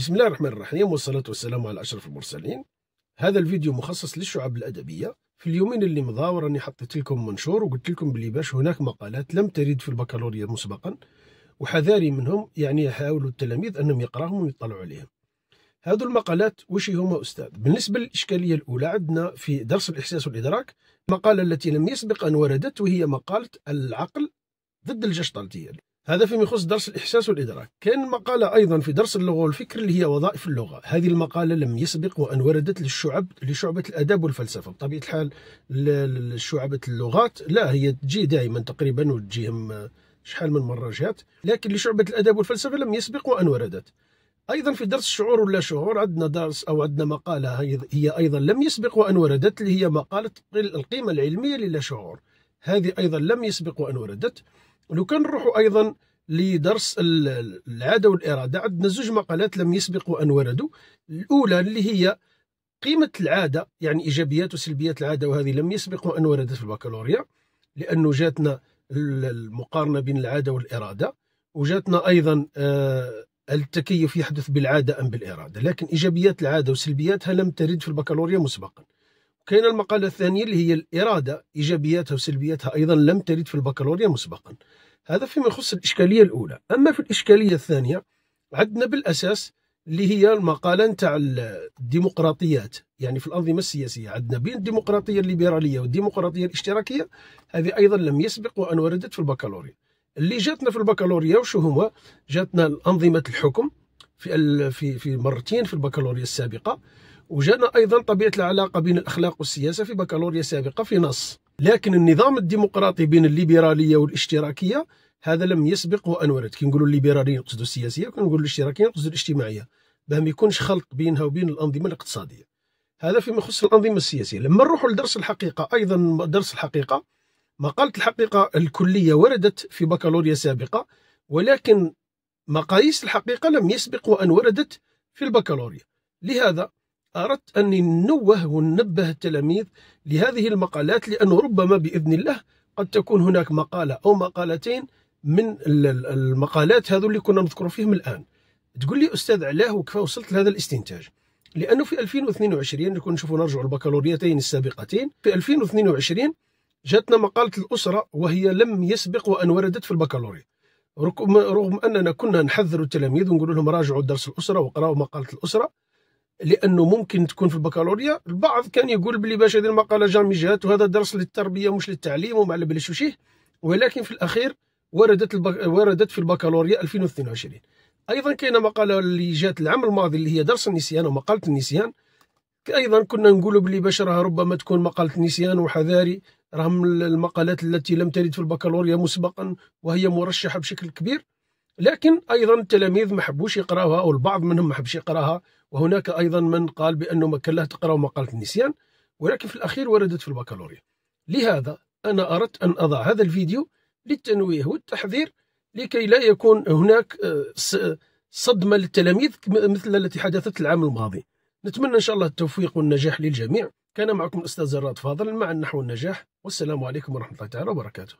بسم الله الرحمن الرحيم والصلاة والسلام على أشرف المرسلين هذا الفيديو مخصص للشعب الأدبية في اليومين اللي مضى راني حطيت لكم منشور وقلت لكم بلي باش هناك مقالات لم ترد في البكالوريا مسبقا وحذاري منهم يعني يحاولوا التلاميذ أنهم يقراهم ويطلعوا عليهم هذو المقالات وش هما أستاذ بالنسبة للإشكالية الأولى عندنا في درس الإحساس والإدراك المقالة التي لم يسبق أن وردت وهي مقالة العقل ضد الجشطلطية هذا فيما يخص درس الإحساس والإدراك كان مقالة أيضا في درس اللغة والفكر اللي هي وظائف اللغة هذه المقالة لم يسبق وأن وردت للشعب لشعبة الأدب والفلسفة بطبيعة الحال لشعبة اللغات لا هي تجي دائما تقريبا وتجيهم آه، شحال من مرة جات لكن لشعبة الأدب والفلسفة لم يسبق وأن وردت ايضا في درس الشعور ولا شعور عندنا درس او عندنا مقاله هي ايضا لم يسبق وان وردت اللي هي مقاله القيمه العلميه للا شعور هذه ايضا لم يسبق وان وردت ولو كان نروحوا ايضا لدرس العاده والاراده عندنا زوج مقالات لم يسبق ان وردوا الاولى اللي هي قيمه العاده يعني ايجابيات وسلبيات العاده وهذه لم يسبق ان وردت في البكالوريا لانه جاتنا المقارنه بين العاده والاراده وجاتنا ايضا آه، التكيف يحدث بالعاده ام بالاراده لكن ايجابيات العاده وسلبياتها لم ترد في البكالوريا مسبقا كاين المقالة الثانية اللي هي الإرادة إيجابياتها وسلبياتها أيضا لم ترد في البكالوريا مسبقا هذا فيما يخص الإشكالية الأولى أما في الإشكالية الثانية عندنا بالأساس اللي هي المقالة نتاع الديمقراطيات يعني في الأنظمة السياسية عندنا بين الديمقراطية الليبرالية والديمقراطية الاشتراكية هذه أيضا لم يسبق وأن وردت في البكالوريا اللي جاتنا في البكالوريا وشو هما جاتنا أنظمة الحكم في في في مرتين في البكالوريا السابقة وجانا أيضا طبيعة العلاقة بين الأخلاق والسياسة في بكالوريا سابقة في نص لكن النظام الديمقراطي بين الليبرالية والاشتراكية هذا لم يسبق وان ولد كي نقولوا الليبراليين نقصدوا السياسيه كي نقولوا الاشتراكيين نقصدوا الاجتماعيه باه ما يكونش خلط بينها وبين الانظمه الاقتصاديه هذا فيما يخص الانظمه السياسيه لما نروحوا لدرس الحقيقه ايضا درس الحقيقه مقاله الحقيقه الكليه وردت في بكالوريا سابقه ولكن مقاييس الحقيقه لم يسبق وان وردت في البكالوريا لهذا أردت أن ننوه وننبه التلاميذ لهذه المقالات لأنه ربما بإذن الله قد تكون هناك مقالة أو مقالتين من المقالات هذو اللي كنا نذكر فيهم الآن تقول لي أستاذ علاه وكيف وصلت لهذا الاستنتاج لأنه في 2022 نكون نشوفوا نرجع البكالوريتين السابقتين في 2022 جاتنا مقالة الأسرة وهي لم يسبق وأن وردت في البكالوريا رغم أننا كنا نحذر التلاميذ ونقول لهم راجعوا درس الأسرة وقرأوا مقالة الأسرة لانه ممكن تكون في البكالوريا البعض كان يقول بلي باش هذه المقاله جامي جات وهذا درس للتربيه مش للتعليم وما على باليش وشيه ولكن في الاخير وردت البك... وردت في البكالوريا 2022 ايضا كاينه مقاله اللي جات العام الماضي اللي هي درس النسيان ومقاله النسيان ايضا كنا نقولوا بلي باش راه ربما تكون مقاله النسيان وحذاري رغم المقالات التي لم ترد في البكالوريا مسبقا وهي مرشحه بشكل كبير لكن ايضا التلاميذ ما حبوش يقراوها او البعض منهم ما حبش يقراها وهناك أيضا من قال بأنه مكان لها تقرأ مقالة النسيان ولكن في الأخير وردت في البكالوريا لهذا أنا أردت أن أضع هذا الفيديو للتنويه والتحذير لكي لا يكون هناك آه، صدمة للتلاميذ مثل التي حدثت العام الماضي نتمنى إن شاء الله التوفيق والنجاح للجميع كان معكم الأستاذ زراد فاضل مع النحو والنجاح والسلام عليكم ورحمة الله تعالى وبركاته